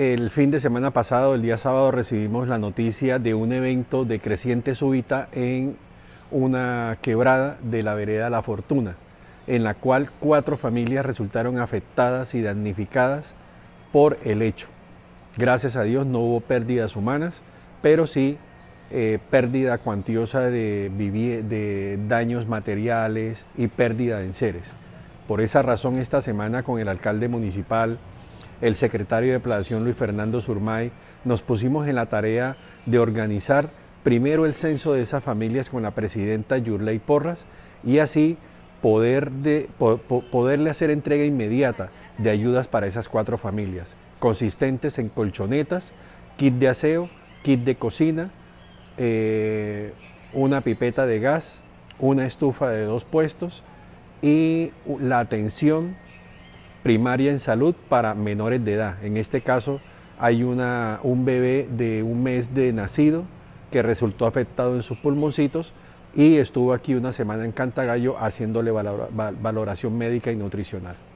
El fin de semana pasado, el día sábado, recibimos la noticia de un evento de creciente súbita en una quebrada de la vereda La Fortuna, en la cual cuatro familias resultaron afectadas y damnificadas por el hecho. Gracias a Dios no hubo pérdidas humanas, pero sí eh, pérdida cuantiosa de, daños materiales y pérdida de seres. Por esa razón, esta semana con el alcalde municipal, el secretario de Planación Luis Fernando Surmay, nos pusimos en la tarea de organizar primero el censo de esas familias con la presidenta Yurley Porras y así poder de, poderle hacer entrega inmediata de ayudas para esas cuatro familias, consistentes en colchonetas, kit de aseo, kit de cocina, eh, una pipeta de gas, una estufa de dos puestos y la atención primaria en salud para menores de edad. En este caso hay un bebé de un mes de nacido que resultó afectado en sus pulmoncitos y estuvo aquí una semana en Cantagallo haciéndole valoración médica y nutricional.